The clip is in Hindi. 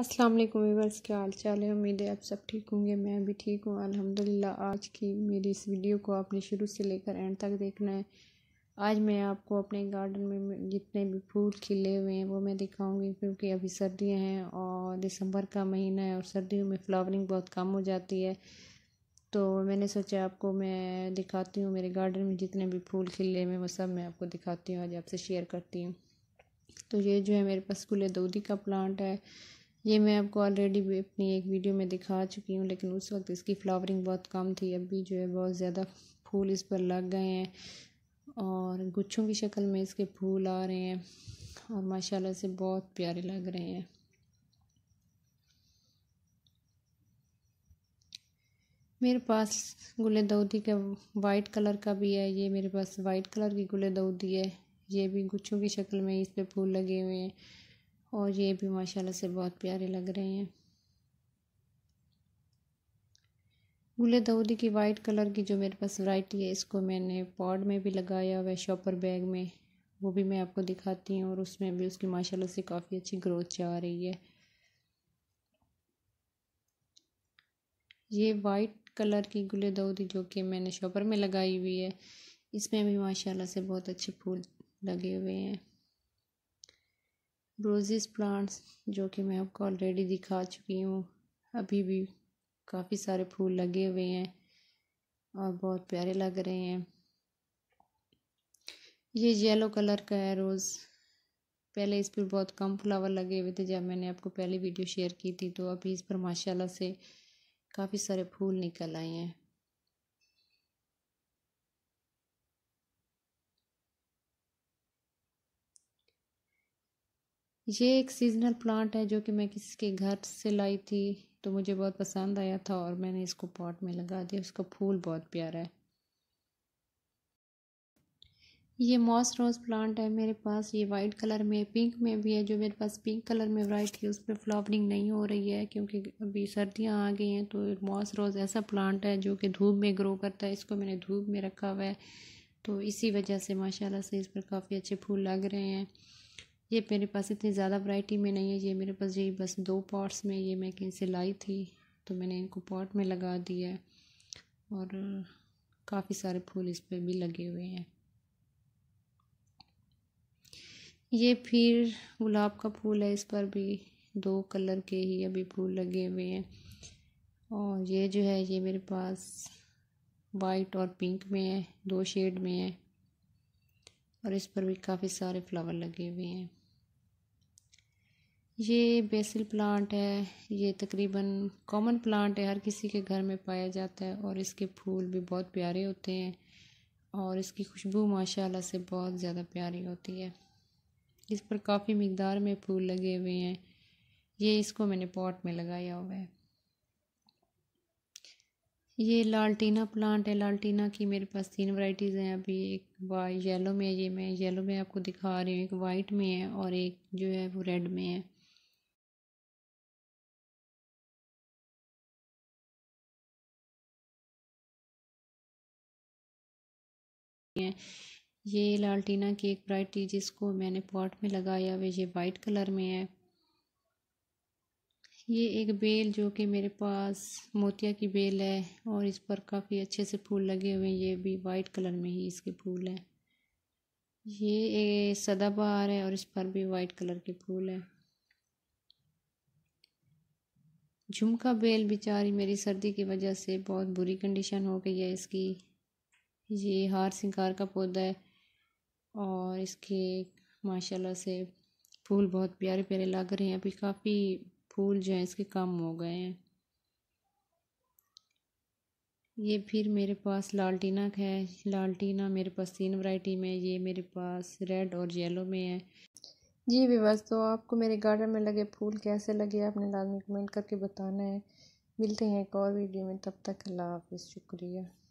अस्सलाम वालेकुम व्यूवर्स क्या हाल चाल है उम्मीद है आप सब ठीक होंगे मैं भी ठीक हूँ अल्हम्दुलिल्लाह आज की मेरी इस वीडियो को आपने शुरू से लेकर एंड तक देखना है आज मैं आपको अपने गार्डन में जितने भी फूल खिले हुए हैं वो मैं दिखाऊंगी क्योंकि अभी सर्दियाँ हैं और दिसंबर का महीना है और सर्दियों में फ्लावरिंग बहुत कम हो जाती है तो मैंने सोचा आपको मैं दिखाती हूँ मेरे गार्डन में जितने भी फूल खिले हुए हैं वो सब मैं आपको दिखाती हूँ आज आपसे शेयर करती हूँ तो ये जो है मेरे पास गुल दूधी का प्लांट है ये मैं आपको ऑलरेडी अपनी एक वीडियो में दिखा चुकी हूँ लेकिन उस वक्त इसकी फ्लावरिंग बहुत कम थी अभी जो है बहुत ज़्यादा फूल इस पर लग गए हैं और गुच्छों की शक्ल में इसके फूल आ रहे हैं और माशाल्लाह से बहुत प्यारे लग रहे हैं मेरे पास गुल दाऊदी का वाइट कलर का भी है ये मेरे पास वाइट कलर की गुल दाऊदी है ये भी गुच्छों की शक्ल में इस पर फूल लगे हुए हैं और ये भी माशाल्लाह से बहुत प्यारे लग रहे हैं गुल दाऊदी की वाइट कलर की जो मेरे पास वैरायटी है इसको मैंने पॉड में भी लगाया हुआ है शॉपर बैग में वो भी मैं आपको दिखाती हूँ और उसमें भी उसकी माशाल्लाह से काफ़ी अच्छी ग्रोथ जा रही है ये वाइट कलर की गुल दाऊदी जो कि मैंने शॉपर में लगाई हुई है इसमें भी माशाल्लाह से बहुत अच्छे फूल लगे हुए हैं रोजेस प्लांट्स जो कि मैं आपको ऑलरेडी दिखा चुकी हूँ अभी भी काफ़ी सारे फूल लगे हुए हैं और बहुत प्यारे लग रहे हैं ये येलो कलर का है रोज़ पहले इस पर बहुत कम फ्लावर लगे हुए थे जब मैंने आपको पहली वीडियो शेयर की थी तो अभी इस पर माशाल्लाह से काफ़ी सारे फूल निकल आए हैं ये एक सीजनल प्लांट है जो कि मैं किसी के घर से लाई थी तो मुझे बहुत पसंद आया था और मैंने इसको पॉट में लगा दिया उसका फूल बहुत प्यारा है ये मॉस रोज़ प्लांट है मेरे पास ये वाइट कलर में पिंक में भी है जो मेरे पास पिंक कलर में वाइट है उस पर फ्लावरिंग नहीं हो रही है क्योंकि अभी सर्दियां आ गई हैं तो मॉस रोज़ ऐसा प्लांट है जो कि धूप में ग्रो करता है इसको मैंने धूप में रखा हुआ है तो इसी वजह से माशाल्लाह से इस पर काफ़ी अच्छे फूल लग रहे हैं ये मेरे पास इतनी ज़्यादा वैरायटी में नहीं है ये मेरे पास यही बस दो पॉट्स में ये मैं कहीं से लाई थी तो मैंने इनको पॉट में लगा दिया है और काफ़ी सारे फूल इस पर भी लगे हुए हैं ये फिर गुलाब का फूल है इस पर भी दो कलर के ही अभी फूल लगे हुए हैं और ये जो है ये मेरे पास वाइट और पिंक में है दो शेड में है और इस पर भी काफ़ी सारे फ्लावर लगे हुए हैं ये बेसिल प्लांट है ये तकरीबन कॉमन प्लांट है हर किसी के घर में पाया जाता है और इसके फूल भी बहुत प्यारे होते हैं और इसकी खुशबू माशाल्लाह से बहुत ज़्यादा प्यारी होती है इस पर काफ़ी मकदार में फूल लगे हुए हैं ये इसको मैंने पॉट में लगाया हुआ है ये लालटीना प्लांट है लालटीना की मेरे पास तीन वाइटीज़ हैं अभी एक वाइट येलो में है ये मैं येलो में आपको दिखा रही हूँ एक वाइट में है और एक जो है वो रेड में है हैं ये लालटीना की एक ब्राइटी जिसको मैंने पॉट में लगाया हुआ ये वाइट कलर में है ये एक बेल जो कि मेरे पास मोतिया की बेल है और इस पर काफ़ी अच्छे से फूल लगे हुए हैं ये भी वाइट कलर में ही इसके फूल हैं ये सदाबहार है और इस पर भी वाइट कलर के फूल है झुमका बेल बेचारी मेरी सर्दी की वजह से बहुत बुरी कंडीशन हो गई है इसकी ये हार सिंगार का पौधा है और इसके माशाल्लाह से फूल बहुत प्यारे प्यारे लग रहे हैं अभी काफ़ी फूल जो हैं इसके कम हो गए हैं ये फिर मेरे पास लालटीना का है लालटीना मेरे पास तीन वैरायटी में ये मेरे पास रेड और येलो में है जी विवास तो आपको मेरे गार्डन में लगे फूल कैसे लगे आपने लाजमी कमेंट करके बताना है मिलते हैं एक और वीडियो में तब तक अल्लाह हाफिज़ शुक्रिया